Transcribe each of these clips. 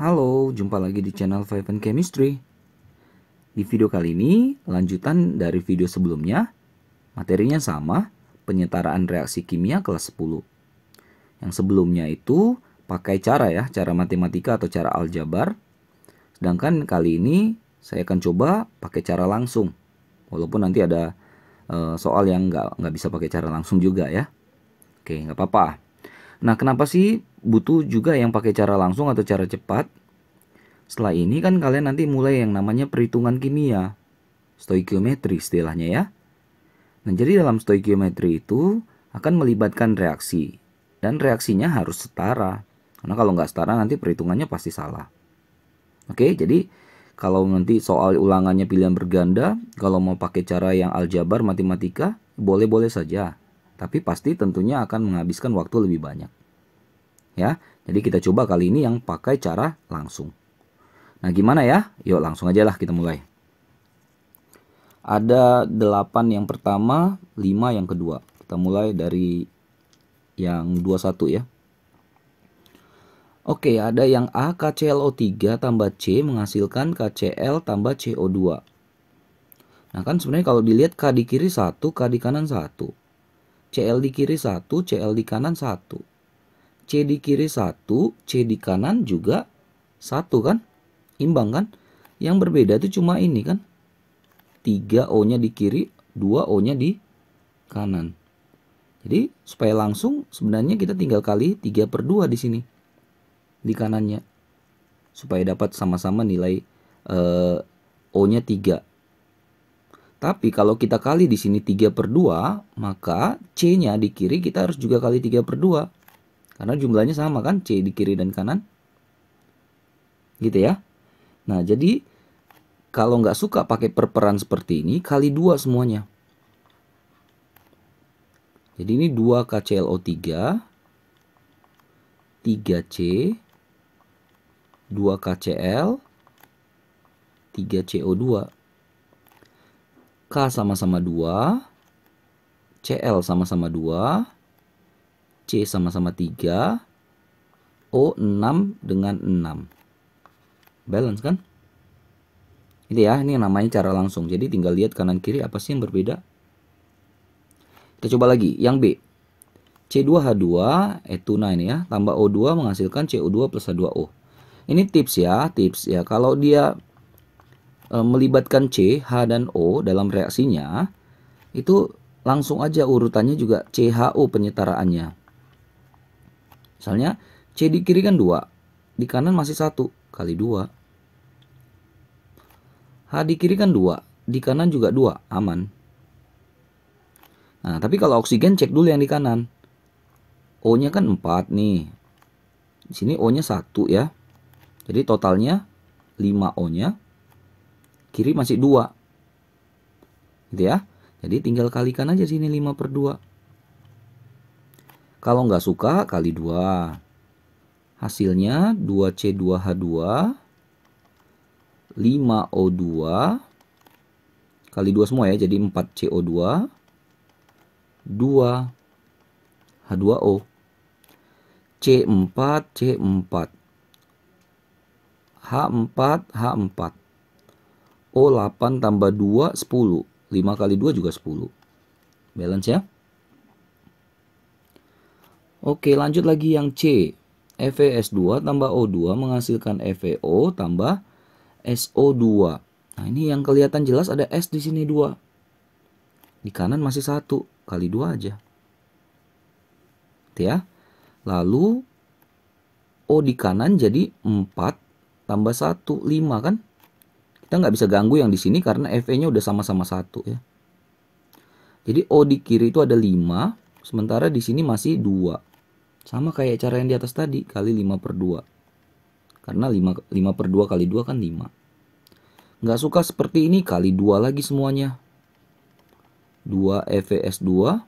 Halo, jumpa lagi di channel Five and Chemistry. Di video kali ini, lanjutan dari video sebelumnya, materinya sama, penyetaraan reaksi kimia kelas 10. Yang sebelumnya itu pakai cara ya, cara matematika atau cara aljabar. Sedangkan kali ini saya akan coba pakai cara langsung. Walaupun nanti ada e, soal yang nggak nggak bisa pakai cara langsung juga ya. Oke, nggak apa-apa. Nah, kenapa sih butuh juga yang pakai cara langsung atau cara cepat. Setelah ini kan kalian nanti mulai yang namanya perhitungan kimia. Stoikiometri istilahnya ya. Nah, jadi dalam stoikiometri itu akan melibatkan reaksi. Dan reaksinya harus setara. Karena kalau nggak setara nanti perhitungannya pasti salah. Oke, jadi kalau nanti soal ulangannya pilihan berganda, kalau mau pakai cara yang aljabar matematika, boleh-boleh saja. Tapi pasti tentunya akan menghabiskan waktu lebih banyak ya. Jadi kita coba kali ini yang pakai cara langsung. Nah, gimana ya? Yuk langsung aja lah kita mulai. Ada 8 yang pertama, 5 yang kedua. Kita mulai dari yang 21 ya. Oke, ada yang A KClO3 tambah C menghasilkan KCl tambah CO2. Nah kan sebenarnya kalau dilihat K di kiri 1, K di kanan 1. Cl di kiri 1, Cl di kanan 1. C di kiri 1, C di kanan juga 1 kan? Imbang kan? Yang berbeda itu cuma ini kan? 3 O-nya di kiri, 2 O-nya di kanan. Jadi supaya langsung sebenarnya kita tinggal kali 3 per 2 di sini. Di kanannya. Supaya dapat sama-sama nilai eh, O-nya 3. Tapi kalau kita kali di sini 3 per 2, maka C-nya di kiri kita harus juga kali 3 per 2. Karena jumlahnya sama kan, C di kiri dan kanan. Gitu ya. Nah, jadi kalau nggak suka pakai perperan seperti ini, kali dua semuanya. Jadi ini 2 KClO3, 3C, 2 KCl, 3 CO2. K sama-sama 2, Cl sama-sama 2, C sama-sama 3. O 6 dengan 6. Balance kan? Ini ya, ini namanya cara langsung. Jadi tinggal lihat kanan kiri apa sih yang berbeda. Kita coba lagi, yang B. C2H2, etuna ini ya, tambah O2 menghasilkan CO2 plus H2O. Ini tips ya, tips ya. Kalau dia e, melibatkan C, H, dan O dalam reaksinya, itu langsung aja urutannya juga CHO penyetaraannya. Misalnya C di kiri kan 2, di kanan masih 1 kali 2. H di kiri kan 2, di kanan juga 2, aman. Nah, tapi kalau oksigen cek dulu yang di kanan. O-nya kan 4 nih. Di sini O-nya 1 ya. Jadi totalnya 5 O-nya. Kiri masih 2. Gitu ya. Jadi tinggal kalikan aja sini 5 per 2. Kalau nggak suka kali 2. Hasilnya 2C2H2 5O2 kali 2 semua ya jadi 4CO2 2 H2O C4 C4 H4 H4 O8 tambah 2 10 5 kali 2 juga 10 balance ya Oke, lanjut lagi yang C. FeS2 tambah O2 menghasilkan FeO tambah SO2. Nah, ini yang kelihatan jelas ada S di sini 2. Di kanan masih 1, kali 2 aja. Gitu ya. Lalu O di kanan jadi 4 tambah 1, 5 kan? Kita nggak bisa ganggu yang di sini karena Fe-nya udah sama-sama 1 ya. Jadi O di kiri itu ada 5, sementara di sini masih 2. Sama kayak cara yang di atas tadi, kali 5 per 2. Karena 5, 5 per 2 kali 2 kan 5. Nggak suka seperti ini, kali 2 lagi semuanya. 2 FES2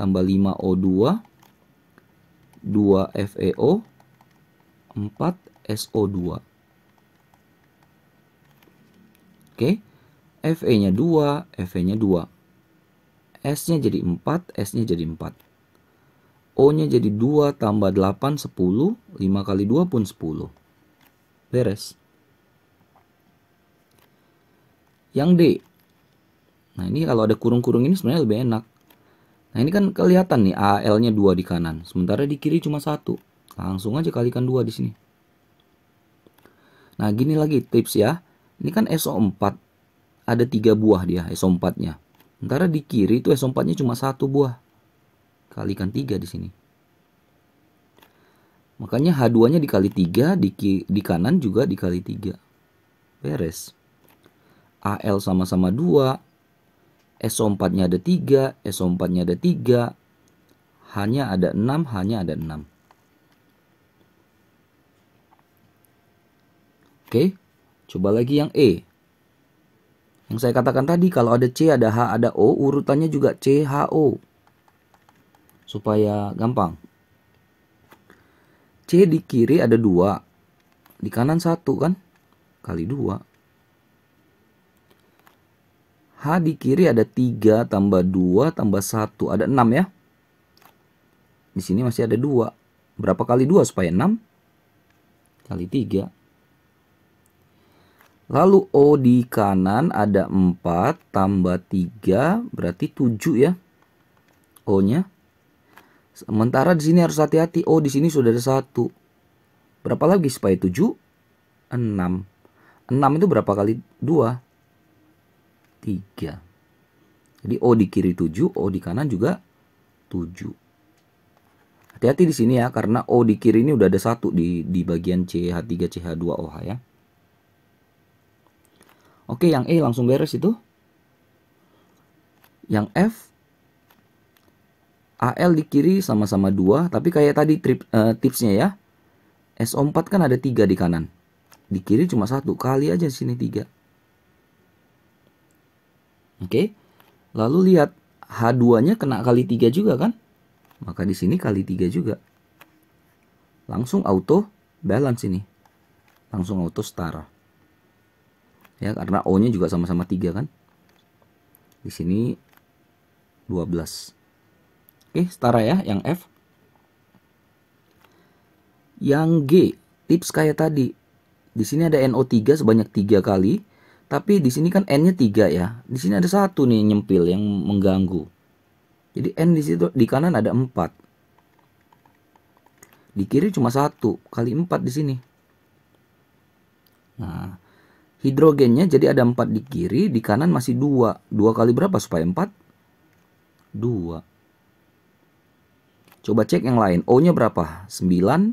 tambah 5 O2 2 FeO 4 SO2 Oke Fe nya 2 Fe nya 2 S nya jadi 4 S nya jadi 4 O-nya jadi 2 tambah 8, 10. 5 kali 2 pun 10. Beres. Yang D. Nah ini kalau ada kurung-kurung ini sebenarnya lebih enak. Nah ini kan kelihatan nih AL-nya 2 di kanan. Sementara di kiri cuma 1. Langsung aja kalikan 2 di sini. Nah gini lagi tips ya. Ini kan SO4. Ada 3 buah dia SO4-nya. Sementara di kiri itu SO4-nya cuma 1 buah kalikan 3 di sini. Makanya H2-nya dikali 3, di, di kanan juga dikali 3. Beres. AL sama-sama 2, SO4-nya ada 3, SO4-nya ada 3, H-nya ada 6, H-nya ada 6. Oke, coba lagi yang E. Yang saya katakan tadi, kalau ada C, ada H, ada O, urutannya juga C, H, O supaya gampang. C di kiri ada dua, di kanan satu kan, kali dua. H di kiri ada tiga tambah dua tambah satu ada enam ya. Di sini masih ada dua. Berapa kali dua supaya enam? Kali tiga. Lalu O di kanan ada 4 tambah 3 berarti 7 ya. O-nya Sementara di sini harus hati-hati. Oh, di sini sudah ada satu. Berapa lagi supaya 7? 6. 6 itu berapa kali 2? 3. Jadi O oh, di kiri 7, O di kanan juga 7. Hati-hati di sini ya, karena O oh, di kiri ini udah ada satu di, di bagian CH3, CH2OH ya. Oke, yang E langsung beres itu. Yang F AL di kiri sama-sama 2, tapi kayak tadi trip, uh, tipsnya ya. SO4 kan ada 3 di kanan. Di kiri cuma satu kali aja sini 3. Oke. Okay? Lalu lihat H2-nya kena kali 3 juga kan? Maka di sini kali 3 juga. Langsung auto balance ini. Langsung auto setara. Ya, karena O-nya juga sama-sama 3 kan? Di sini 12. Oke, setara ya yang F. Yang G, tips kayak tadi. Di sini ada NO3 sebanyak 3 kali, tapi di sini kan N-nya 3 ya. Di sini ada satu nih nyempil yang mengganggu. Jadi N di situ di kanan ada 4. Di kiri cuma 1 kali 4 di sini. Nah, hidrogennya jadi ada 4 di kiri, di kanan masih 2. 2 kali berapa supaya 4? 2. Coba cek yang lain. O-nya berapa? 9, 11, 12. 4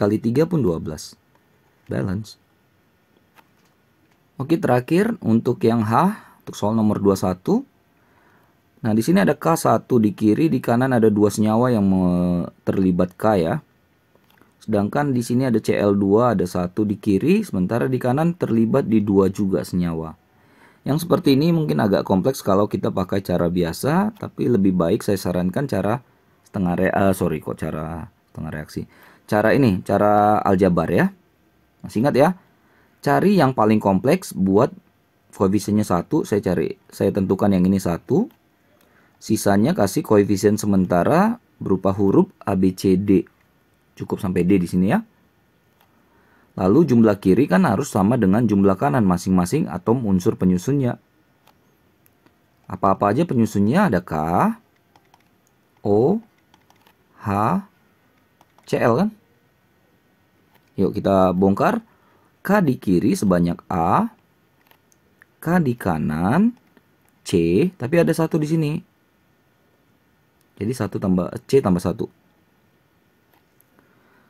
kali 3 pun 12. Balance. Oke, terakhir untuk yang H, untuk soal nomor 21. Nah, di sini ada K1 di kiri, di kanan ada dua senyawa yang terlibat K ya. Sedangkan di sini ada Cl2 ada satu di kiri, sementara di kanan terlibat di dua juga senyawa. Yang seperti ini mungkin agak kompleks kalau kita pakai cara biasa, tapi lebih baik saya sarankan cara setengah rea, uh, sorry kok cara setengah reaksi. Cara ini, cara aljabar ya. Masih ingat ya? Cari yang paling kompleks buat koefisiennya satu, saya cari saya tentukan yang ini satu. Sisanya kasih koefisien sementara berupa huruf a, b, c, d, Cukup sampai D di sini ya. Lalu jumlah kiri kan harus sama dengan jumlah kanan masing-masing atom unsur penyusunnya. Apa-apa aja penyusunnya ada K, O, H, Cl kan? Yuk kita bongkar. K di kiri sebanyak A, K di kanan, C, tapi ada satu di sini. Jadi satu tambah C tambah satu.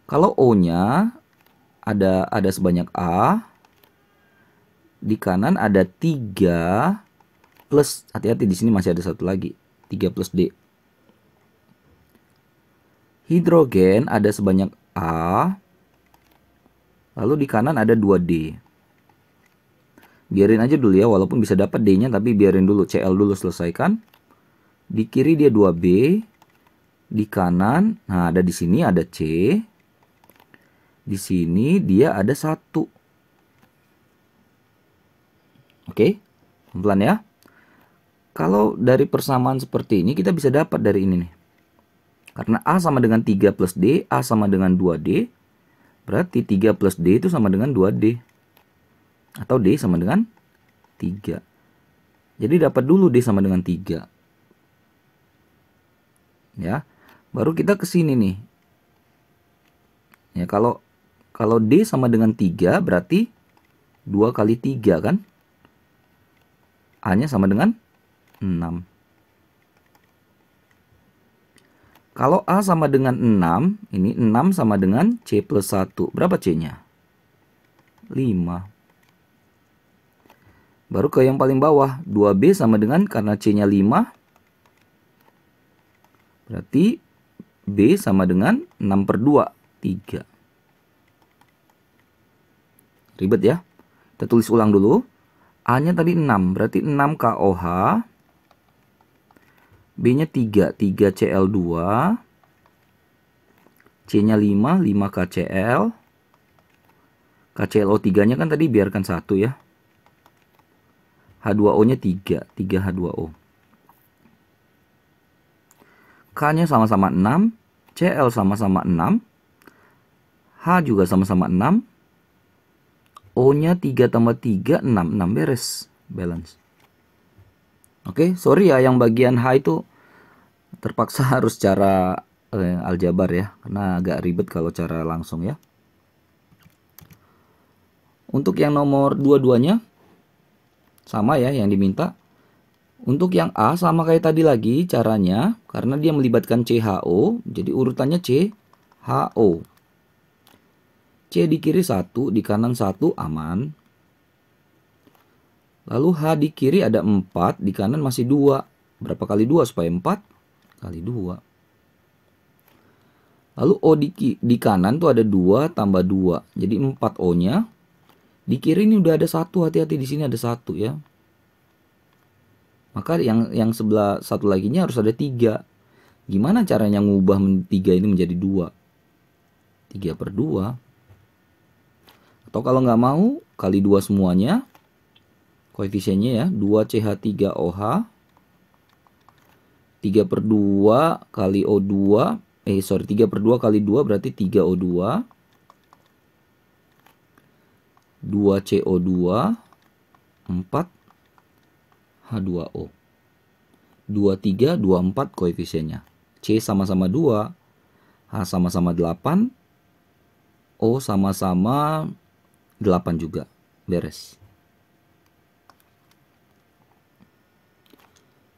Kalau O-nya ada ada sebanyak A. Di kanan ada 3 plus hati-hati di sini masih ada satu lagi. 3 plus D. Hidrogen ada sebanyak A. Lalu di kanan ada 2D. Biarin aja dulu ya, walaupun bisa dapat D-nya tapi biarin dulu CL dulu selesaikan. Di kiri dia 2B. Di kanan, nah ada di sini ada C di sini dia ada satu. Oke, pelan ya. Kalau dari persamaan seperti ini kita bisa dapat dari ini nih. Karena A sama dengan 3 plus D, A sama dengan 2D. Berarti 3 plus D itu sama dengan 2D. Atau D sama dengan 3. Jadi dapat dulu D sama dengan 3. Ya. Baru kita ke sini nih. Ya, kalau kalau D sama dengan 3 berarti 2 kali 3 kan? A-nya sama dengan 6. Kalau A sama dengan 6, ini 6 sama dengan C plus 1. Berapa C-nya? 5. Baru ke yang paling bawah, 2B sama dengan karena C-nya 5. Berarti B sama dengan 6 per 2, 3. 3. Ribet ya. Kita tulis ulang dulu. A-nya tadi 6, berarti 6 KOH. B-nya 3, 3 CL2. C-nya 5, 5 KCL. KClO3-nya kan tadi biarkan satu ya. H2O-nya 3, 3 H2O. K-nya sama-sama 6, CL sama-sama 6, H juga sama-sama 6, O-nya 3 tambah 3, 6. 6 beres. Balance. Oke, okay, sorry ya yang bagian H itu terpaksa harus cara eh, aljabar ya. Karena agak ribet kalau cara langsung ya. Untuk yang nomor dua-duanya, sama ya yang diminta. Untuk yang A sama kayak tadi lagi caranya karena dia melibatkan CHO, jadi urutannya CHO. C di kiri 1, di kanan 1 aman. Lalu H di kiri ada 4, di kanan masih 2. Berapa kali 2 supaya 4? Kali 2. Lalu O di, di kanan tuh ada 2 tambah 2. Jadi 4 O-nya. Di kiri ini udah ada 1, hati-hati di sini ada 1 ya. Maka yang yang sebelah satu lagi nya harus ada 3. Gimana caranya ngubah 3 ini menjadi 2? 3 per 2 atau kalau nggak mau, kali dua semuanya. Koefisiennya ya, 2CH3OH. 3 per 2 kali O2. Eh, sorry, 3 per 2 kali 2 berarti 3O2. 2CO2. 4 H2O. 2, 3, 2, 4 koefisiennya. C sama-sama 2, H sama-sama 8, O sama-sama 8 juga beres.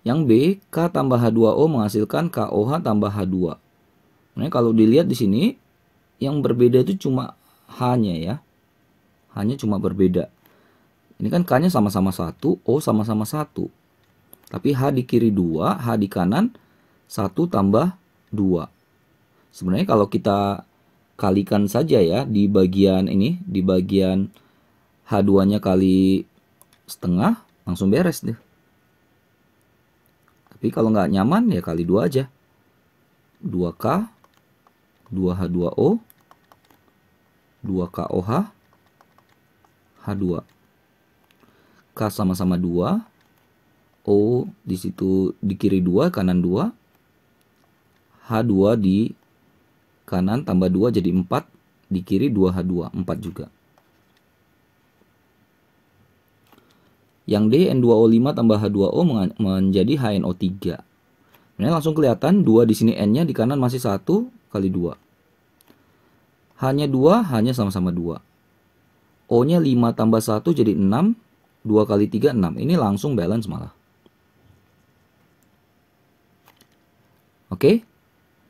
Yang B, K tambah H2O menghasilkan KOH tambah H2. Nah, kalau dilihat di sini, yang berbeda itu cuma H-nya ya. H-nya cuma berbeda. Ini kan K-nya sama-sama 1, O sama-sama 1. Tapi H di kiri 2, H di kanan 1 tambah 2. Sebenarnya kalau kita kalikan saja ya di bagian ini, di bagian H2-nya kali setengah, langsung beres deh. Tapi kalau nggak nyaman ya kali 2 aja. 2K, 2H2O, 2KOH, H2. K sama-sama 2, O di situ di kiri 2, kanan 2, H2 di kanan tambah 2 jadi 4, di kiri 2H2, 4 juga. Yang D N2O5 tambah H2O menjadi HNO3. Ini langsung kelihatan 2 di sini N-nya di kanan masih 1 kali 2. H-nya 2, H-nya sama-sama 2. O-nya 5 tambah 1 jadi 6, 2 kali 3 6. Ini langsung balance malah. Oke, okay?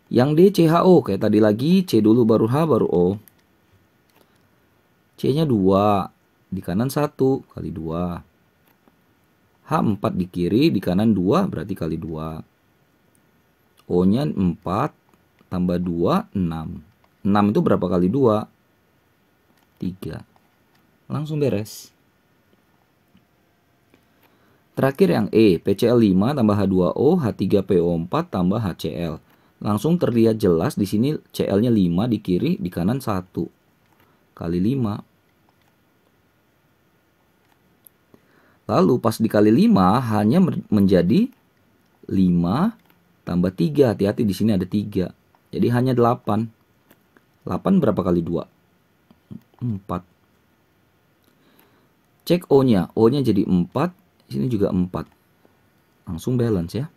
Yang D CHO kayak tadi lagi C dulu baru H baru O. C-nya 2, di kanan 1 kali 2. H 4 di kiri, di kanan 2 berarti kali 2. O-nya 4 tambah 2 6. 6 itu berapa kali 2? 3. Langsung beres. Terakhir yang E, PCL 5 tambah H2O, H3PO4 tambah HCl langsung terlihat jelas di sini CL-nya 5 di kiri, di kanan 1 kali 5. Lalu pas dikali 5 hanya menjadi 5 tambah 3. Hati-hati di sini ada 3. Jadi hanya 8. 8 berapa kali 2? 4. Cek O-nya. O-nya jadi 4. Sini juga 4. Langsung balance ya.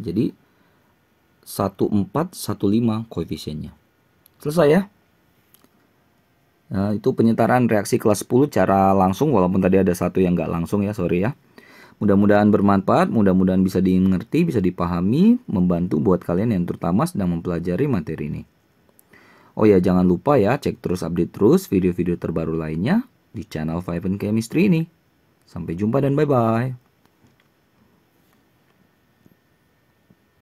Jadi 1415 koefisiennya. Selesai ya. Nah, itu penyetaraan reaksi kelas 10 cara langsung walaupun tadi ada satu yang nggak langsung ya, sorry ya. Mudah-mudahan bermanfaat, mudah-mudahan bisa dimengerti, bisa dipahami, membantu buat kalian yang terutama sedang mempelajari materi ini. Oh ya, jangan lupa ya, cek terus update terus video-video terbaru lainnya di channel Five and Chemistry ini. Sampai jumpa dan bye-bye.